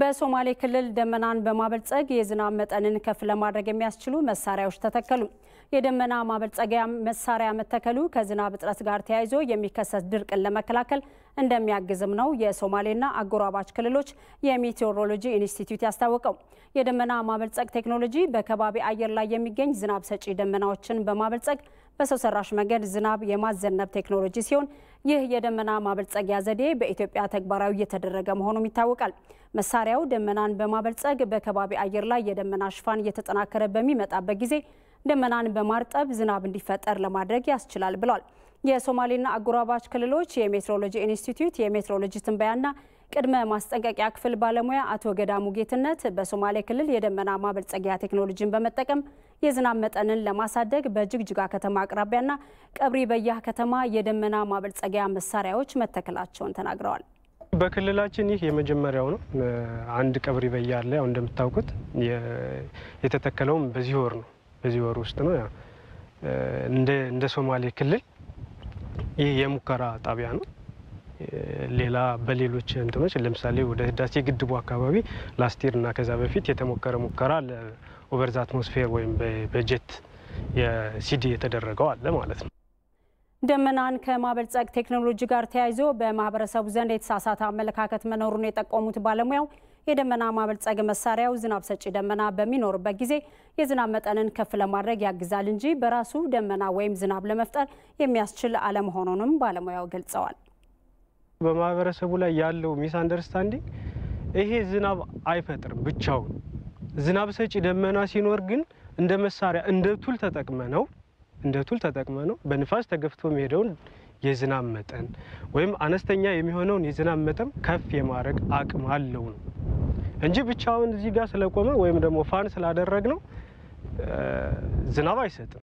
በሶማሌ ክልል ደመናን በማበልጸግ የዝናብ መጠንን ከፍ ለማድረግ የሚያስችሉ መሳሪያዎች ተተከሉ። የደመና ማበልጸጊያ መሳሪያ መተከሉ ከዝናብ እጥረት ጋር ተያይዞ የሚከሰት ድርቅን ለመከላከል እንደሚያግዝም ነው የሶማሌና አጎራባች ክልሎች የሜቴዎሮሎጂ ኢንስቲትዩት ያስታወቀው። የደመና ማበልጸግ ቴክኖሎጂ በከባቢ አየር ላይ የሚገኝ ዝናብ ሰጪ ደመናዎችን በማበልጸግ በሰው ሰራሽ መንገድ ዝናብ የማዘነብ ቴክኖሎጂ ሲሆን ይህ የደመና ማበልጸጊያ ዘዴ በኢትዮጵያ ተግባራዊ እየተደረገ መሆኑም ይታወቃል። መሳሪያው ደመናን በማበልጸግ በከባቢ አየር ላይ የደመና ሽፋን እየተጠናከረ በሚመጣበት ጊዜ ደመናን በማርጠብ ዝናብ እንዲፈጠር ለማድረግ ያስችላል ብሏል። የሶማሌና አጎራባች ክልሎች የሜትሮሎጂ ኢንስቲትዩት የሜትሮሎጂ ትንበያና ቅድመ ማስጠንቀቂያ ክፍል ባለሙያ አቶ ገዳሙ ጌትነት በሶማሌ ክልል የደመና ማበልጸጊያ ቴክኖሎጂን በመጠቀም የዝናብ መጠንን ለማሳደግ በጅግጅጋ ከተማ አቅራቢያና ቀብሪ በያ ከተማ የደመና ማበልጸጊያ መሳሪያዎች መተከላቸውን ተናግረዋል። በክልላችን ይህ የመጀመሪያው ነው። አንድ ቀብሪ በያ አለ። ያው እንደምታውቁት የተተከለውም በዚህ ወር ነው፣ በዚህ ወር ውስጥ ነው። እንደ ሶማሌ ክልል ይህ የሙከራ ጣቢያ ነው። ሌላ በሌሎች እንትኖች ለምሳሌ ወደ ህዳሴ ግድቡ አካባቢ ላስቲር እና ከዛ በፊት የተሞከረ ሙከራ ኦቨርዛ አትሞስፌር ወይም በጀት የሲዲ የተደረገው አለ ማለት ነው። ደመናን ከማበልጸግ ቴክኖሎጂ ጋር ተያይዞ በማህበረሰቡ ዘንድ የተሳሳተ አመለካከት መኖሩን የጠቆሙት ባለሙያው የደመና ማበልጸግ መሳሪያው ዝናብ ሰጪ ደመና በሚኖርበት ጊዜ የዝናብ መጠንን ከፍ ለማድረግ ያግዛል እንጂ በራሱ ደመና ወይም ዝናብ ለመፍጠር የሚያስችል አለመሆኑንም ባለሙያው ገልጸዋል። በማህበረሰቡ ላይ ያለው ሚስ አንደርስታንዲንግ ይሄ ዝናብ አይፈጥርም ብቻውን። ዝናብ ሰጪ ደመና ሲኖር ግን እንደ መሳሪያ እንደ ቱል ተጠቅመ ነው እንደ ቱል ተጠቅመ ነው በንፋስ ተገፍቶ የሚሄደውን የዝናብ መጠን ወይም አነስተኛ የሚሆነውን የዝናብ መጠን ከፍ የማድረግ አቅም አለው ነው እንጂ ብቻውን እዚህ ጋር ስለቆመ ወይም ደግሞ ፋን ስላደረግ ነው ዝናብ አይሰጥም።